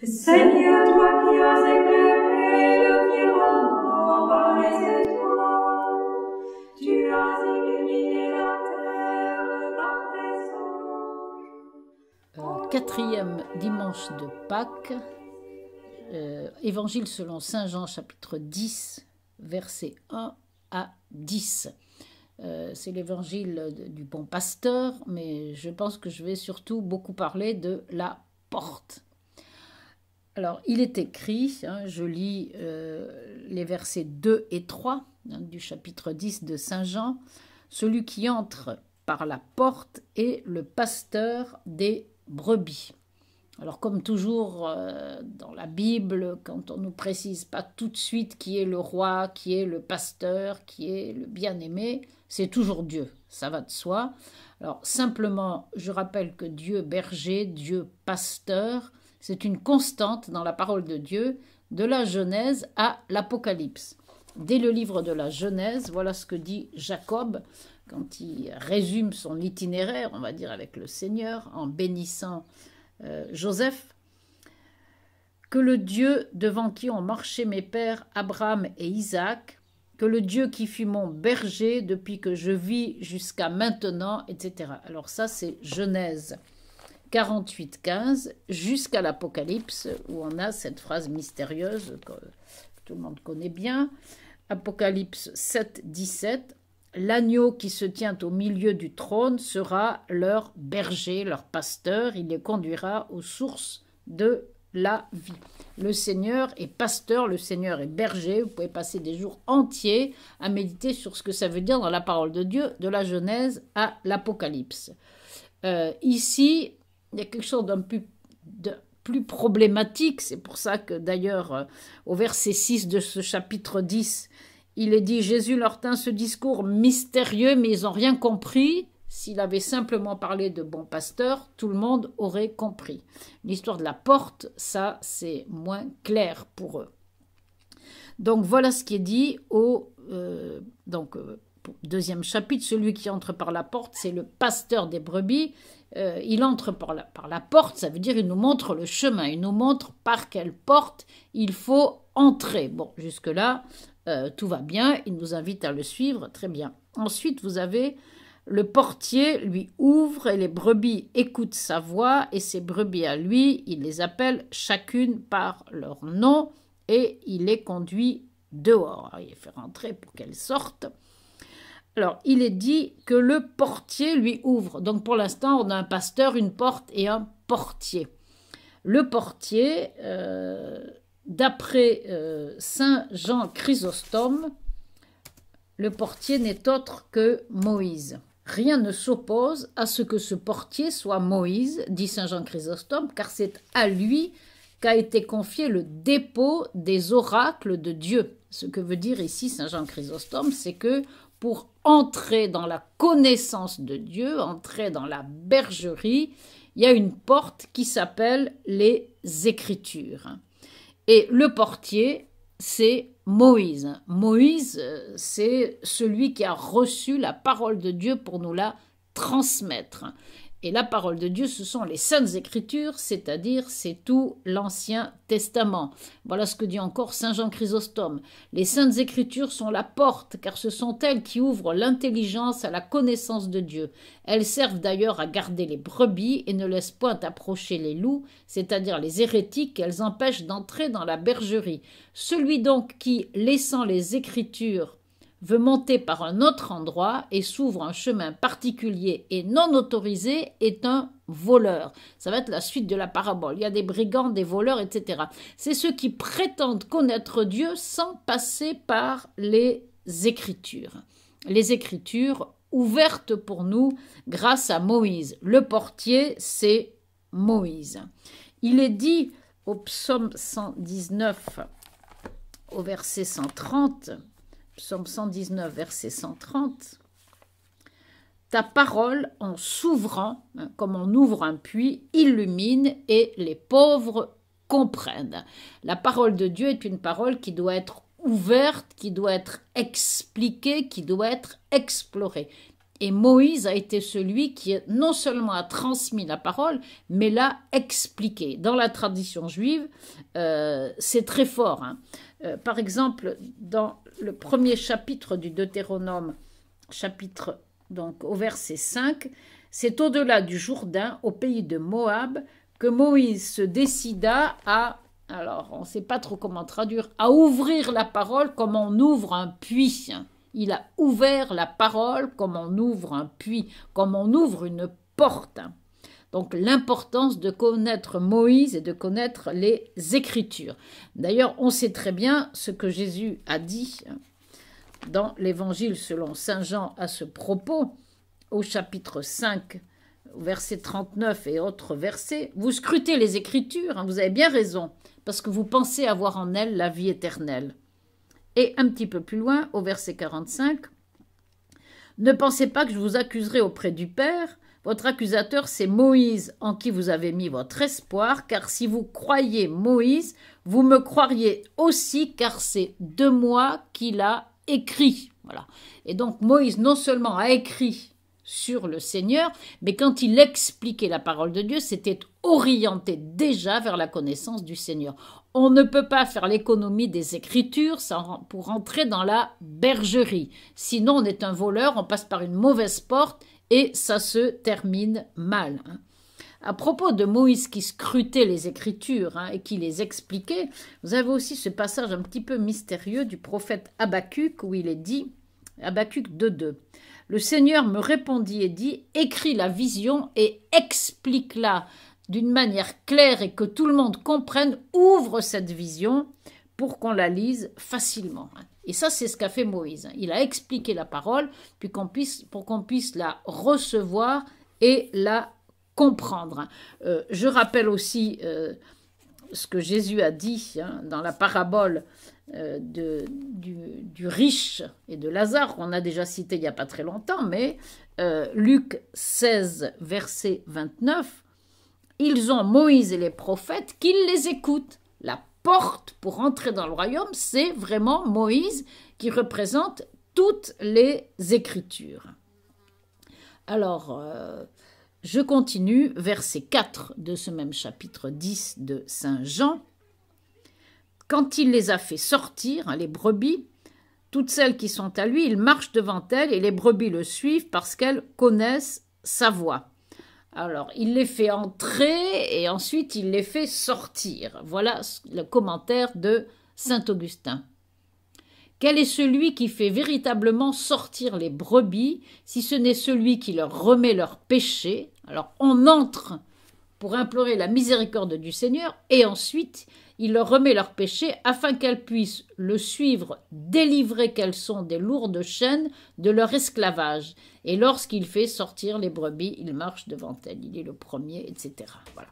Seigneur, toi qui as éclairé le firmament par les étoiles, tu as illuminé la terre par tes anges. Euh, quatrième dimanche de Pâques, euh, Évangile selon Saint Jean chapitre 10, versets 1 à 10. Euh, c'est l'évangile du bon pasteur, mais je pense que je vais surtout beaucoup parler de la porte. Alors, il est écrit, hein, je lis euh, les versets 2 et 3 hein, du chapitre 10 de Saint Jean, celui qui entre par la porte est le pasteur des brebis. Alors comme toujours euh, dans la Bible, quand on nous précise pas tout de suite qui est le roi, qui est le pasteur, qui est le bien-aimé, c'est toujours Dieu, ça va de soi. Alors simplement, je rappelle que Dieu berger, Dieu pasteur, c'est une constante dans la parole de Dieu, de la Genèse à l'Apocalypse. Dès le livre de la Genèse, voilà ce que dit Jacob quand il résume son itinéraire, on va dire, avec le Seigneur, en bénissant euh, Joseph. Que le Dieu devant qui ont marché mes pères Abraham et Isaac, que le Dieu qui fut mon berger depuis que je vis jusqu'à maintenant, etc. Alors ça, c'est Genèse. 48-15 jusqu'à l'Apocalypse, où on a cette phrase mystérieuse que tout le monde connaît bien. Apocalypse 7-17, l'agneau qui se tient au milieu du trône sera leur berger, leur pasteur, il les conduira aux sources de la vie. Le Seigneur est pasteur, le Seigneur est berger. Vous pouvez passer des jours entiers à méditer sur ce que ça veut dire dans la parole de Dieu, de la Genèse à l'Apocalypse. Euh, ici, il y a quelque chose d'un plus, plus, problématique. C'est pour ça que d'ailleurs, euh, au verset 6 de ce chapitre 10, il est dit Jésus leur tint ce discours mystérieux, mais ils n'ont rien compris. S'il avait simplement parlé de bon pasteur, tout le monde aurait compris. L'histoire de la porte, ça, c'est moins clair pour eux. Donc voilà ce qui est dit au euh, donc, euh, deuxième chapitre, celui qui entre par la porte, c'est le pasteur des brebis. Euh, il entre par la, porte, ça veut dire il nous montre le chemin, il nous montre par quelle porte il faut entrer. Bon, jusque-là, euh, tout va bien, il nous invite à le suivre, très bien. Ensuite, vous avez le portier lui ouvre et les brebis écoutent sa voix et ses brebis à lui, il les appelle chacune par leur nom et il les conduit dehors. Il les fait rentrer pour qu'elles sortent. Alors, il est dit que le portier lui ouvre. Donc, pour l'instant, on a un pasteur, une porte et un portier. Le portier, euh, d'après euh, Saint Jean Chrysostome, le portier n'est autre que Moïse. Rien ne s'oppose à ce que ce portier soit Moïse, dit Saint Jean Chrysostome, car c'est à lui qu'a été confié le dépôt des oracles de Dieu. Ce que veut dire ici Saint Jean Chrysostome, c'est que pour entrer dans la connaissance de Dieu, entrer dans la bergerie, il y a une porte qui s'appelle les Écritures. Et le portier, c'est Moïse. Moïse, euh, c'est celui qui a reçu la parole de Dieu pour nous la transmettre. Et la parole de Dieu, ce sont les saintes écritures, c'est-à-dire c'est tout l'Ancien Testament. Voilà ce que dit encore Saint Jean Chrysostome. Les saintes écritures sont la porte, car ce sont elles qui ouvrent l'intelligence à la connaissance de Dieu. Elles servent d'ailleurs à garder les brebis et ne laissent point approcher les loups, c'est-à-dire les hérétiques, elles empêchent d'entrer dans la bergerie. Celui donc qui, laissant les écritures veut monter par un autre endroit et s'ouvre un chemin particulier et non autorisé est un voleur. Ça va être la suite de la parabole. Il y a des brigands, des voleurs, etc. C'est ceux qui prétendent connaître Dieu sans passer par les Écritures. Les Écritures ouvertes pour nous grâce à Moïse. Le portier, c'est Moïse. Il est dit au psaume 119, au verset 130, psaume 119, verset 130, ta parole, en s'ouvrant, hein, comme on ouvre un puits, illumine et les pauvres comprennent. La parole de Dieu est une parole qui doit être ouverte, qui doit être expliquée, qui doit être explorée. Et Moïse a été celui qui non seulement a transmis la parole, mais l'a expliquée. Dans la tradition juive, euh, c'est très fort. Hein. Euh, par exemple, dans le premier chapitre du Deutéronome, chapitre donc au verset 5, c'est au-delà du Jourdain, au pays de Moab, que Moïse se décida à, alors on ne sait pas trop comment traduire, à ouvrir la parole comme on ouvre un puits. Il a ouvert la parole comme on ouvre un puits, comme on ouvre une porte. Donc l'importance de connaître Moïse et de connaître les Écritures. D'ailleurs, on sait très bien ce que Jésus a dit hein, dans l'Évangile selon Saint Jean à ce propos, au chapitre 5, verset 39 et autres versets. Vous scrutez les Écritures, hein, vous avez bien raison, parce que vous pensez avoir en elles la vie éternelle. Et un petit peu plus loin, au verset 45, Ne pensez pas que je vous accuserai auprès du Père, votre accusateur, c'est Moïse, en qui vous avez mis votre espoir, car si vous croyez Moïse, vous me croiriez aussi, car c'est de moi qu'il a écrit. Voilà. Et donc Moïse non seulement a écrit sur le Seigneur, mais quand il expliquait la parole de Dieu, c'était orienté déjà vers la connaissance du Seigneur. On ne peut pas faire l'économie des Écritures pour entrer dans la bergerie. Sinon, on est un voleur, on passe par une mauvaise porte et ça se termine mal. Hein. À propos de Moïse qui scrutait les Écritures hein, et qui les expliquait, vous avez aussi ce passage un petit peu mystérieux du prophète Habacuc où il est dit Habacuc 2.2 Le Seigneur me répondit et dit Écris la vision et explique-la d'une manière claire et que tout le monde comprenne, ouvre cette vision pour qu'on la lise facilement. Hein. Et ça, c'est ce qu'a fait Moïse. Il a expliqué la parole puis puisse, pour qu'on puisse la recevoir et la comprendre. Euh, je rappelle aussi euh, ce que Jésus a dit hein, dans la parabole euh, du, riche et de Lazare, qu'on a déjà cité il n'y a pas très longtemps, mais Luc 16, verset 29, ils ont Moïse et les prophètes qu'ils les écoutent. La pour entrer dans le royaume, c'est vraiment Moïse qui représente toutes les Écritures. Alors, euh, je continue, verset 4 de ce même chapitre 10 de Saint Jean. Quand il les a fait sortir, hein, les brebis, toutes celles qui sont à lui, il marche devant elles et les brebis le suivent parce qu'elles connaissent sa voix. Alors, il les fait entrer et ensuite il les fait sortir. Voilà le commentaire de Saint Augustin. Quel est celui qui fait véritablement sortir les brebis, si ce n'est celui qui leur remet leur péché Alors on entre pour implorer la miséricorde du Seigneur, et ensuite il leur remet leur péché afin qu'elles puissent le suivre, délivrées qu'elles sont des lourdes chaînes de leur esclavage. Et lorsqu'il fait sortir les brebis, il marche devant elles, il est le premier, etc. Voilà.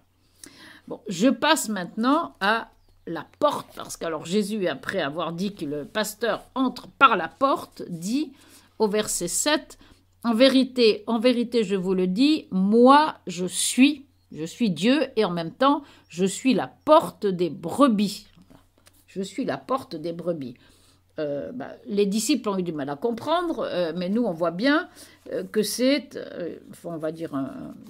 Bon, je passe maintenant à la porte, parce qu'alors Jésus, après avoir dit que le pasteur entre par la porte, dit au verset 7, En vérité, en vérité, je vous le dis, moi je suis je suis Dieu et en même temps, je suis la porte des brebis. Je suis la porte des brebis. Euh, bah, les disciples ont eu du mal à comprendre, euh, mais nous, on voit bien euh, que c'est, on va dire,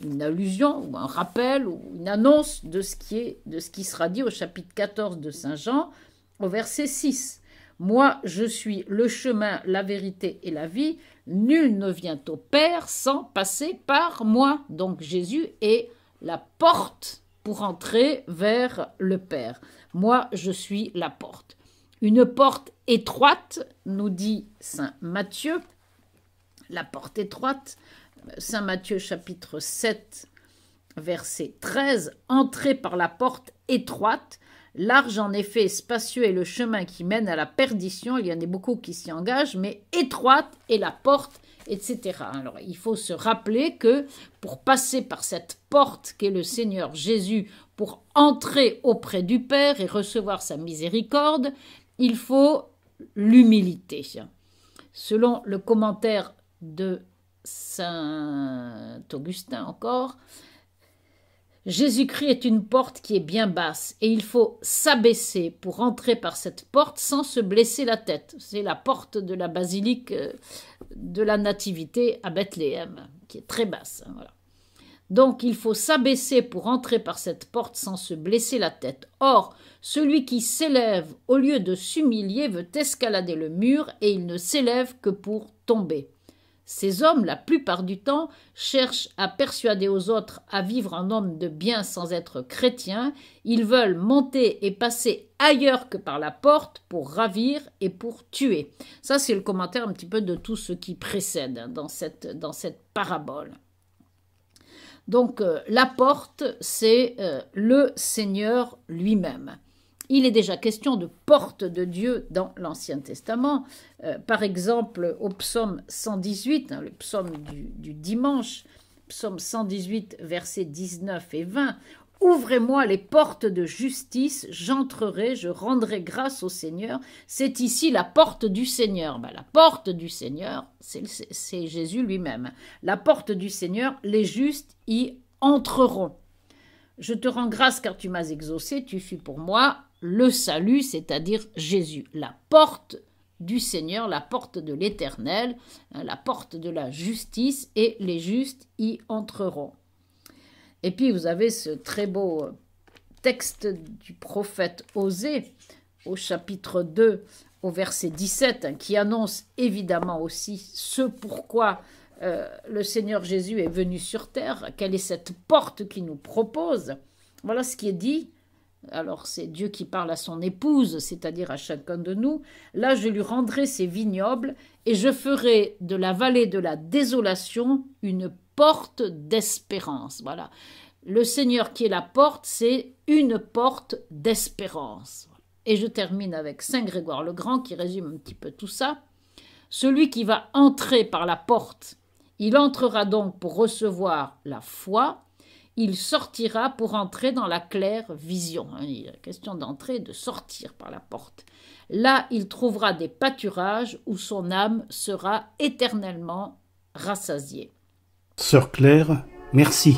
une allusion ou un rappel ou une annonce de ce, qui est, de ce qui sera dit au chapitre 14 de Saint Jean, au verset 6. Moi, je suis le chemin, la vérité et la vie. Nul ne vient au Père sans passer par moi. Donc Jésus est la porte pour entrer vers le Père. Moi, je suis la porte. Une porte étroite, nous dit Saint Matthieu, la porte étroite, Saint Matthieu chapitre 7, verset 13, Entrez par la porte étroite, large en effet spacieux est le chemin qui mène à la perdition, il y en a beaucoup qui s'y engagent, mais étroite est la porte etc. Alors il faut se rappeler que pour passer par cette porte qu'est le Seigneur Jésus, pour entrer auprès du Père et recevoir sa miséricorde, il faut l'humilité. Selon le commentaire de Saint Augustin encore, Jésus-Christ est une porte qui est bien basse et il faut s'abaisser pour entrer par cette porte sans se blesser la tête. C'est la porte de la basilique euh, de la Nativité à Bethléem, qui est très basse. Hein, voilà. Donc il faut s'abaisser pour entrer par cette porte sans se blesser la tête. Or, celui qui s'élève, au lieu de s'humilier, veut escalader le mur et il ne s'élève que pour tomber. Ces hommes, la plupart du temps, cherchent à persuader aux autres à vivre en homme de bien sans être chrétien. Ils veulent monter et passer ailleurs que par la porte pour ravir et pour tuer. Ça, c'est le commentaire un petit peu de tout ce qui précède hein, dans cette, parabole. Donc, euh, la porte, c'est euh, le Seigneur lui-même. Il est déjà question de porte de Dieu dans l'Ancien Testament. Euh, par exemple, au psaume 118, hein, le psaume du, dimanche, psaume 118, versets 19 et 20, Ouvrez-moi les portes de justice, j'entrerai, je rendrai grâce au Seigneur. C'est ici la porte du Seigneur. Ben, la porte du Seigneur, c'est Jésus lui-même. La porte du Seigneur, les justes y entreront. Je te rends grâce car tu m'as exaucé, tu fus pour moi le salut, c'est-à-dire Jésus, la porte du Seigneur, la porte de l'Éternel, hein, la porte de la justice, et les justes y entreront. Et puis vous avez ce très beau euh, texte du prophète Osée au chapitre 2 au verset 17 hein, qui annonce évidemment aussi ce pourquoi euh, le Seigneur Jésus est venu sur terre, quelle est cette porte qui nous propose. Voilà ce qui est dit. Alors c'est Dieu qui parle à son épouse, c'est-à-dire à chacun de nous. Là, je lui rendrai ses vignobles et je ferai de la vallée de la désolation une porte d'espérance. Voilà. Le Seigneur qui est la porte, c'est une porte d'espérance. Et je termine avec Saint Grégoire le Grand qui résume un petit peu tout ça. Celui qui va entrer par la porte il entrera donc pour recevoir la foi, il sortira pour entrer dans la claire vision. Hein, il question d'entrer et de sortir par la porte. Là, il trouvera des pâturages où son âme sera éternellement rassasiée. Sœur Claire, merci.